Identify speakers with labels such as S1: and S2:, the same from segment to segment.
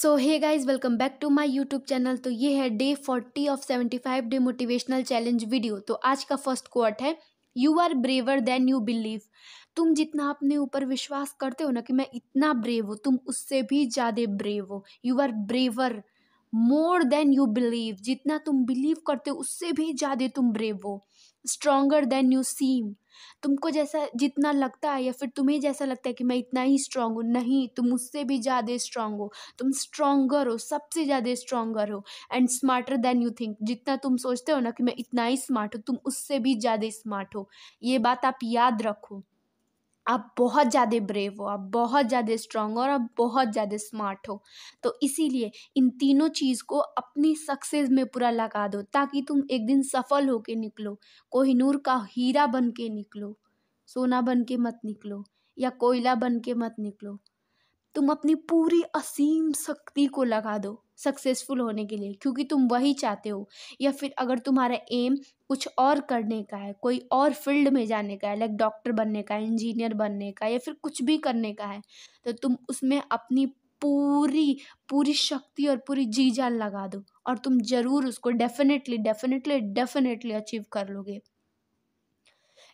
S1: so hey guys welcome back to my YouTube channel तो ये है day forty of seventy five day motivational challenge video तो आज का फर्स्ट क्वार्ट है you are braver than you believe तुम जितना अपने ऊपर विश्वास करते हो ना कि मैं इतना ब्रेव हूँ तुम उससे भी ज़्यादा ब्रेव हो you are braver more than you believe जितना तुम बिलीव करते हो उससे भी ज़्यादा तुम ब्रेव हो स्ट्रोंगर देन यू सीम तुमको जैसा जितना लगता है या फिर तुम्हें जैसा लगता है कि मैं इतना ही स्ट्रांग हूँ नहीं तुम उससे भी ज़्यादा स्ट्रांग हो तुम स्ट्रांगर हो सबसे ज़्यादा स्ट्रांगर हो and smarter than you think जितना तुम सोचते हो ना कि मैं इतना ही स्मार्ट हूँ तुम उससे भी ज़्यादा स्मार्ट हो ये बात आप याद रखो आप बहुत ज़्यादा ब्रेव हो आप बहुत ज़्यादा स्ट्रांग हो और आप बहुत ज़्यादा स्मार्ट हो तो इसीलिए इन तीनों चीज़ को अपनी सक्सेस में पूरा लगा दो ताकि तुम एक दिन सफल हो के निकलो कोहिनूर का हीरा बन के निकलो सोना बन के मत निकलो या कोयला बन के मत निकलो तुम अपनी पूरी असीम शक्ति को लगा दो सक्सेसफुल होने के लिए क्योंकि तुम वही चाहते हो या फिर अगर तुम्हारा एम कुछ और करने का है कोई और फील्ड में जाने का है लाइक डॉक्टर बनने का इंजीनियर बनने का या फिर कुछ भी करने का है तो तुम उसमें अपनी पूरी पूरी शक्ति और पूरी जी जान लगा दो और तुम ज़रूर उसको डेफिनेटली डेफिनेटली डेफिनेटली अचीव कर लोगे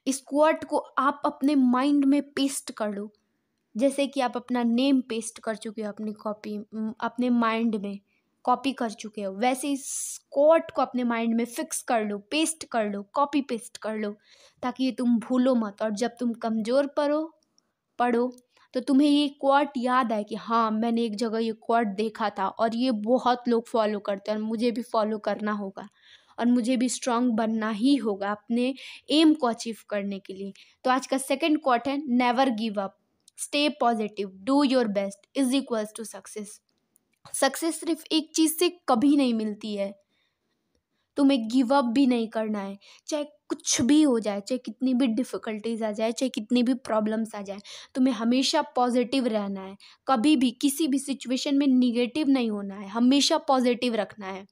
S1: इस स्क्वाड को आप अपने माइंड में पेस्ट कर लो जैसे कि आप अपना नेम पेस्ट कर चुके हो अपनी कॉपी अपने माइंड में कॉपी कर चुके हो वैसे इस कोट को अपने माइंड में फिक्स कर लो पेस्ट कर लो कॉपी पेस्ट कर लो ताकि ये तुम भूलो मत और जब तुम कमज़ोर पढ़ो पढ़ो तो तुम्हें ये क्वाट याद आए कि हाँ मैंने एक जगह ये क्वाट देखा था और ये बहुत लोग फॉलो करते हैं और मुझे भी फॉलो करना होगा और मुझे भी स्ट्रांग बनना ही होगा अपने एम को अचीव करने के लिए तो आज का सेकेंड क्वाट है never give up stay positive do your best is equals to success success सिर्फ एक चीज़ से कभी नहीं मिलती है तुम्हें गिव अप भी नहीं करना है चाहे कुछ भी हो जाए चाहे कितनी भी डिफ़िकल्टीज आ जाए चाहे कितनी भी प्रॉब्लम्स आ जाए तुम्हें हमेशा पॉजिटिव रहना है कभी भी किसी भी सिचुएशन में निगेटिव नहीं होना है हमेशा पॉजिटिव रखना है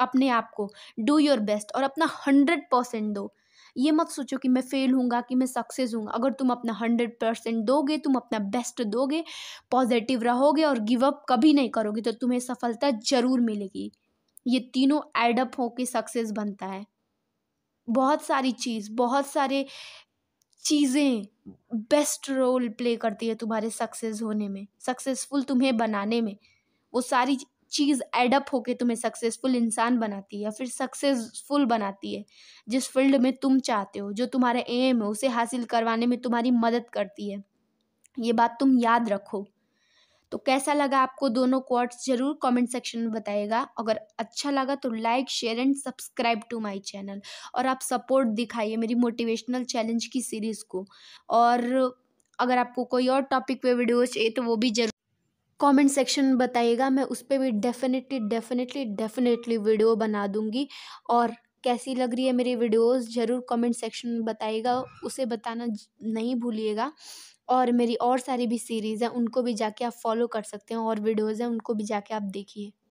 S1: अपने आप को डू योर बेस्ट और अपना हंड्रेड परसेंट दो ये मत सोचो कि मैं फ़ेल हूँ कि मैं सक्सेस हूँ अगर तुम अपना हंड्रेड परसेंट दोगे तुम अपना बेस्ट दोगे पॉजिटिव रहोगे और गिव अप कभी नहीं करोगे तो तुम्हें सफलता ज़रूर मिलेगी ये तीनों एडअप होकर सक्सेस बनता है बहुत सारी चीज़ बहुत सारे चीज़ें बेस्ट रोल प्ले करती है तुम्हारे सक्सेस होने में सक्सेसफुल तुम्हें बनाने में वो सारी चीज़ एडअप होके तुम्हें सक्सेसफुल इंसान बनाती है या फिर सक्सेसफुल बनाती है जिस फील्ड में तुम चाहते हो जो तुम्हारा एम है उसे हासिल करवाने में तुम्हारी मदद करती है ये बात तुम याद रखो तो कैसा लगा आपको दोनों क्वार्ट्स जरूर कमेंट सेक्शन में बताइएगा अगर अच्छा लगा तो like share and subscribe to my channel और आप सपोर्ट दिखाइए मेरी मोटिवेशनल चैलेंज की सीरीज़ को और अगर आपको कोई और टॉपिक पे वीडियो चाहिए तो वो भी जरूर कमेंट सेक्शन में बताइएगा मैं उस पर भी डेफिनेटली डेफिनेटली डेफिनेटली वीडियो बना दूँगी और कैसी लग रही है मेरी वीडियोस ज़रूर कमेंट सेक्शन में बताइएगा उसे बताना नहीं भूलिएगा और मेरी और सारी भी सीरीज़ हैं उनको भी जाके आप फॉलो कर सकते हैं और वीडियोज़ हैं उनको भी जाके आप देखिए